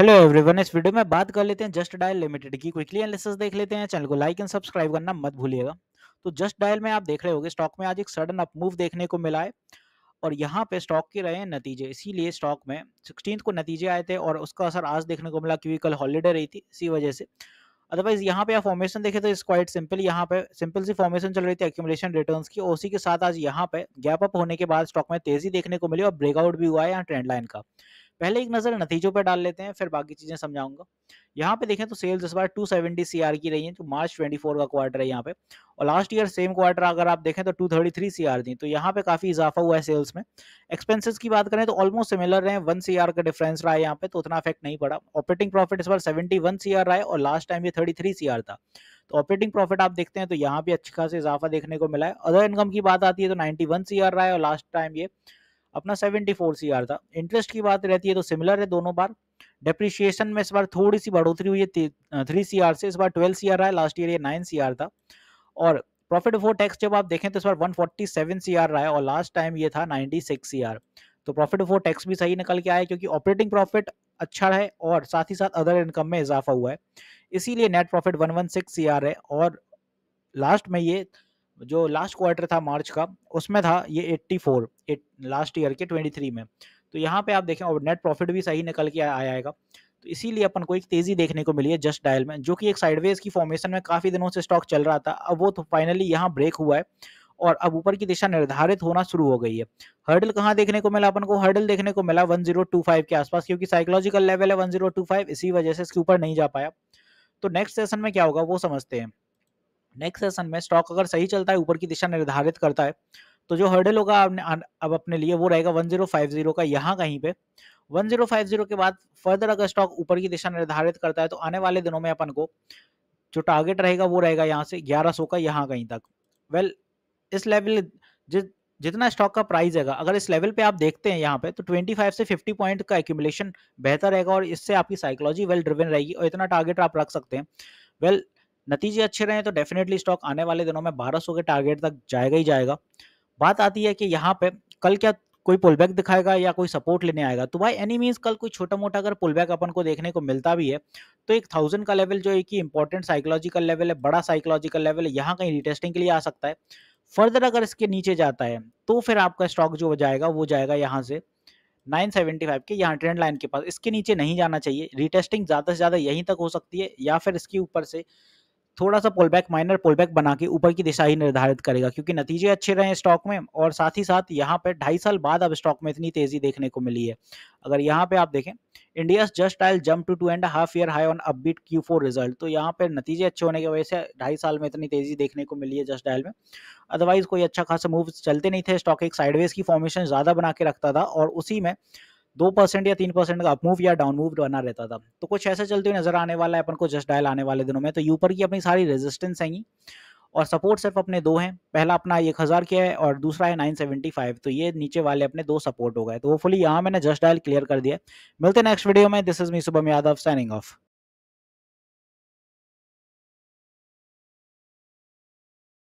hello everyone इस video में बात कर लेते हैं जस्ट डायल लिमिटेड की क्विकली एनालिसिस देख लेते हैं चैनल को लाइक एंड सब्सक्राइब करना मत भूलिएगा तो जस्ट डायल में आप देख रहे होंगे स्टॉक में आज एक सडन अप मूव देखने को मिला है और यहाँ पे स्टॉक के रहे नतीजे इसीलिए स्टॉक में सिक्सटीन को नतीजे आए थे और उसका असर आज देखने को मिला क्योंकि कल हॉलीडे रही थी इसी वजह से अदरवाइज यहाँ पे आप फॉर्मेशन देखे तो इस क्वाइट सिंपल यहाँ पे सिंपल सी फॉर्मेशन चल रही थी एक्यूमलेशन रिटर्न्स की उसी के साथ आज यहाँ पे गैप अप होने के बाद स्टॉक में तेजी देखने को मिली और ब्रेकआउट भी हुआ है यहाँ ट्रेंड लाइन का पहले एक नजर नतीजों पर डाल लेते हैं फिर बाकी चीजें समझाऊंगा यहाँ पे देखें तो सेल्स इस बार 270 सीआर की रही है जो मार्च 24 का क्वार्टर है यहाँ पे और लास्ट ईयर सेम क्वार्टर अगर आप देखें तो 233 सीआर थी तो यहाँ पे काफी इजाफा हुआ है सेल्स में एक्सपेंसेस की बात करें तो ऑलमोस्ट सिमिलर रहे वन सी का डिफरेंस रहा है यहाँ पे तो उतना इफेक्ट नहीं पड़ा ऑपरेटिंग प्रॉफिट इस बार सेवेंटी वन रहा है और लास्ट टाइम ये थर्टी थ्री था तो ऑपरेटिंग प्रॉफिट आप देखते हैं तो यहाँ भी अच्छी खासी इजाफा देखने को मिला है अदर इनकम की बात आती है तो नाइन्टी वन रहा है और लास्ट टाइम ये अपना 74 सीआर था इंटरेस्ट की बात रहती है तो सिमिलर है दोनों बार डेप्रिशिएशन में इस बार थोड़ी सी बढ़ोतरी हुई है थ्री सी से इस बार ट्वेल्व सी रहा है लास्ट ईयर ये नाइन सी था और प्रॉफिट बिफोर टैक्स जब आप देखें तो इस बार वन फोर्टी सेवन सी रहा है और लास्ट टाइम ये था नाइनटी सिक्स सी तो प्रॉफिट बिफोर टैक्स भी सही निकल के आया क्योंकि ऑपरेटिंग प्रॉफिट अच्छा है और साथ ही साथ अदर इनकम में इजाफा हुआ है इसीलिए net profit one one six C है और लास्ट में ये जो लास्ट क्वार्टर था मार्च का उसमें था ये 84 एट लास्ट ईयर के 23 में तो यहाँ पे आप देखें और नेट प्रॉफिट भी सही निकल के आया आएगा तो इसीलिए अपन को एक तेज़ी देखने को मिली है जस्ट डायल में जो कि एक साइडवेज की फॉर्मेशन में काफ़ी दिनों से स्टॉक चल रहा था अब वो तो फाइनली यहाँ ब्रेक हुआ है और अब ऊपर की दिशा निर्धारित होना शुरू हो गई है हर्डल कहाँ देखने को मिला अपन को हर्डल देखने को मिला 1025 के आसपास क्योंकि साइकोलॉजिकल लेवल है 1025 इसी वजह से इसके ऊपर नहीं जा पाया तो नेक्स्ट सेशन में क्या होगा वो समझते हैं नेक्स्ट सेशन में स्टॉक अगर सही चलता है ऊपर की दिशा निर्धारित करता है तो जो हर्डल होगा अब अपने लिए वो रहेगा 1050 का यहाँ कहीं पे 1050 के बाद फर्दर अगर स्टॉक ऊपर की दिशा निर्धारित करता है तो आने वाले दिनों में अपन को जो टारगेट रहेगा वो रहेगा यहाँ से 1100 का यहाँ कहीं तक वेल well, इस लेवल जिस जितना स्टॉक का प्राइस है अगर इस लेवल पे आप देखते हैं यहाँ पे तो 25 से 50 पॉइंट का एक्यूमुलेशन बेहतर रहेगा और इससे आपकी साइकोलॉजी वेल ड्रिवन रहेगी और इतना टारगेट आप रख सकते हैं वेल well, नतीजे अच्छे रहे तो डेफिनेटली स्टॉक आने वाले दिनों में बारह के टारगेट तक जाएगा ही जाएगा बात आती है कि यहाँ पे कल क्या कोई पुल बैक दिखाएगा या कोई सपोर्ट लेने आएगा तो भाई एनी मीन्स कल कोई छोटा मोटा अगर बैक अपन को देखने को मिलता भी है तो एक थाउजेंड का लेवल जो है कि इंपॉर्टेंट साइकोलॉजिकल लेवल है बड़ा साइकोलॉजिकल लेवल है यहाँ कहीं रिटेस्टिंग के लिए आ सकता है फर्दर अगर इसके नीचे जाता है तो फिर आपका स्टॉक जो जाएगा वो जाएगा यहाँ से 975 के यहाँ ट्रेंड लाइन के पास इसके नीचे नहीं जाना चाहिए रिटेस्टिंग ज़्यादा से ज़्यादा यहीं तक हो सकती है या फिर इसके ऊपर से थोड़ा सा पोलबैक माइनर पोलबैक बना के ऊपर की दिशा ही निर्धारित करेगा क्योंकि नतीजे अच्छे रहे स्टॉक में और साथ ही साथ यहाँ पर ढाई साल बाद अब स्टॉक में इतनी तेजी देखने को मिली है अगर यहाँ पे आप देखें India just oil jump to two and half year high on upbeat Q four result तो यहाँ पे नतीजे अच्छे होने की वजह से ढाई साल में इतनी तेजी देखने को मिली है जस्ट डायल में अदरवाइज कोई अच्छा खासा मूव चलते नहीं थे स्टॉक एक साइडवेज की फॉर्मेशन ज़्यादा बना के रखता था और उसी में दो परसेंट या तीन परसेंट का अपमूव या डाउन मूव बना रहता था तो कुछ ऐसा चलते हुए नजर आने वाला है अपन को जस्ट डायल आने वाले दिनों में तो ऊपर की अपनी सारी रेजिस्टेंस है और सपोर्ट सिर्फ अपने दो हैं पहला अपना एक हज़ार के है और दूसरा है नाइन सेवेंटी फाइव तो ये नीचे वाले अपने दो सपोर्ट हो गए तो फुली यहाँ मैंने जस्ट डायल क्लियर कर दिया मिलते हैं नेक्स्ट वीडियो में this is me Subah Yadav signing off